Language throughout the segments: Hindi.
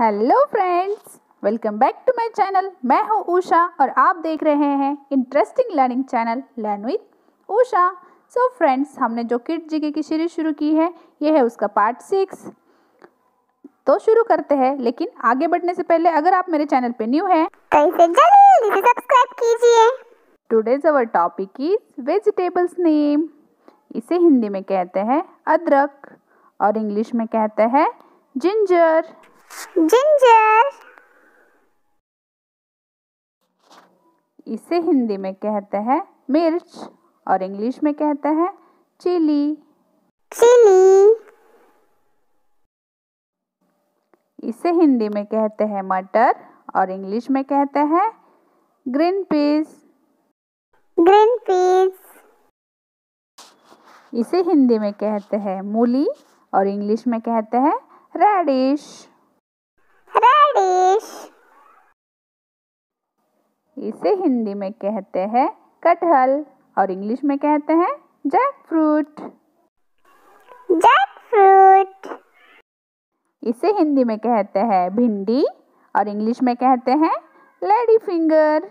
hello friends welcome back to my channel मैं हूं उषा और आप देख रहे हैं interesting learning channel learn with Usha so friends हमने जो किट जीके की सीरीज शुरू की है ये है उसका पार्ट सिक्स तो शुरू करते हैं लेकिन आगे बढ़ने से पहले अगर आप मेरे चैनल पे न्यू हैं तो इसे जल्दी सब्सक्राइब कीजिए today's our topic is vegetables name इसे हिंदी में कहते हैं अदरक और इंग्लिश में कहते हैं जिंजर जिंजर इसे हिंदी में कहते हैं मिर्च और इंग्लिश में कहते हैं चिली चिली इसे हिंदी में कहते हैं मटर और इंग्लिश में कहते हैं ग्रीन पीस ग्रीन पीस इसे हिंदी में कहते हैं मूली और इंग्लिश में कहते हैं रेडिश इसे हिंदी में कहते हैं कटहल और इंग्लिश में कहते हैं जैक फ्रूट जैक फ्रूट इसे हिंदी में कहते हैं भिंडी और इंग्लिश में कहते हैं लेडी फिंगर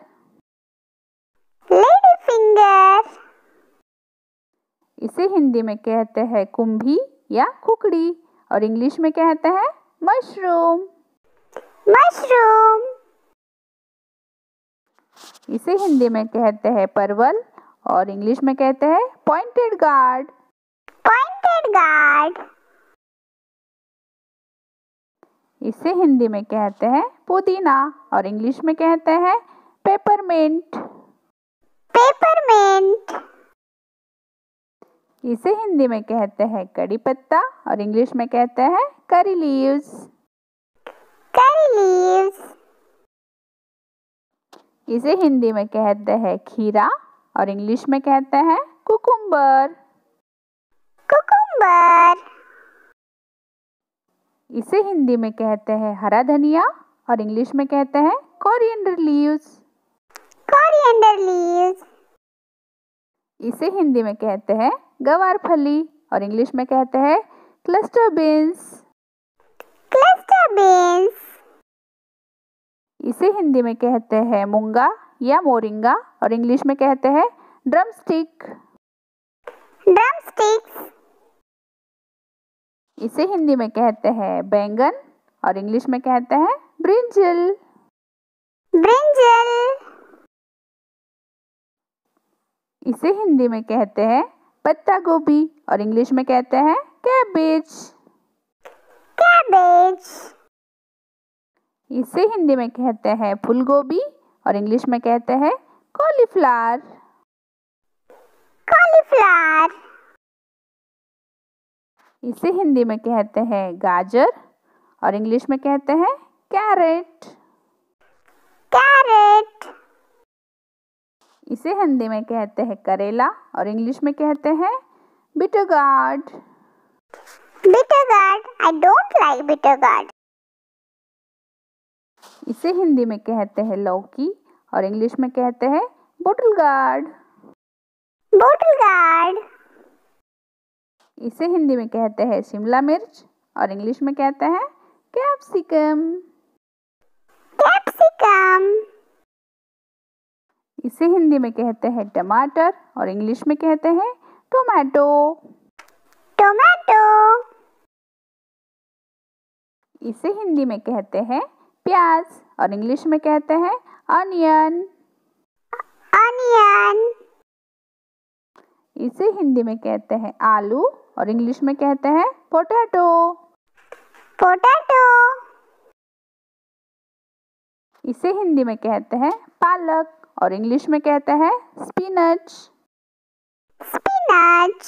लेडी फिंगर इसे हिंदी में कहते हैं कुंभी या कुकड़ी और इंग्लिश में कहते हैं मशरूम मशरूम इसे हिंदी में कहते हैं परवल और इंग्लिश में कहते हैं पॉइंटेड गार्ड पॉइंटेड गार्ड इसे हिंदी में कहते हैं पुदीना और इंग्लिश में कहते हैं पेपरमेंट पेपरमेंट इसे हिंदी में कहते हैं कड़ी पत्ता और इंग्लिश में कहते हैं करी लीव्स इसे हिंदी में कहते हैं खीरा और इंग्लिश में कहते हैं कुकुम्बर कुकुम्बर इसे हिंदी में कहते हैं हरा धनिया और इंग्लिश में कहते हैं कोरिएंडर लीव्स कोरिएंडर लीव्स इसे हिंदी में कहते हैं गवार फली और इंग्लिश में कहते हैं क्लस्टर बीन्स क्लस्टर बीन्स इसे हिंदी में कहते हैं मुंगा या मोरिंगा और इंग्लिश में कहते हैं ड्रम स्टिक ड्रम स्टिक इसे हिंदी में कहते हैं बैंगन और इंग्लिश में कहते हैं ब्रिंजल ब्रिंजल इसे हिंदी में कहते हैं पत्ता गोभी और इंग्लिश में कहते हैं कैबेज कैबेज इसे हिंदी में कहते हैं फूल गोभी और इंग्लिश में कहते हैं कॉलीफ्लावर कॉलीफ्लावर इसे हिंदी में कहते हैं गाजर और इंग्लिश में कहते हैं कैरेट कैरेट इसे हिंदी में कहते हैं करेला और इंग्लिश में कहते हैं bitter gourd bitter gourd I don't like bitter gourd इसे हिंदी में कहते हैं लौकी और इंग्लिश में कहते हैं बोटल गार्ड बोटल गार्ड इसे हिंदी में कहते हैं शिमला मिर्च और इंग्लिश में कहते हैं कैप्सिकम कैप्सिकम इसे हिंदी में कहते हैं टमाटर और इंग्लिश में कहते हैं टोमेटो टोमेटो इसे हिंदी में कहते हैं प्याज और इंग्लिश में कहते हैं ऑनियन अनियन इसे हिंदी में कहते हैं आलू और इंग्लिश में कहते हैं पोटैटो पोटैटो इसे हिंदी में कहते हैं पालक और इंग्लिश में कहते हैं स्पिनच स्पिनच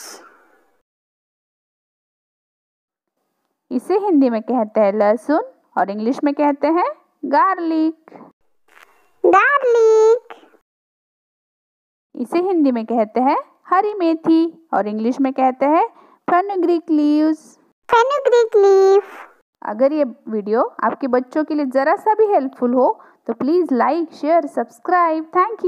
इसे हिंदी में कहते हैं लहसुन और इंग्लिश में कहते हैं गार्लिक गार्लिक इसे हिंदी में कहते हैं हरी मेथी और इंग्लिश में कहते हैं फेनुग्रीक लीव्स फेनुग्रीक लीव अगर ये वीडियो आपके बच्चों के लिए ज़रा सा भी हेल्पफुल हो तो please like share subscribe thank you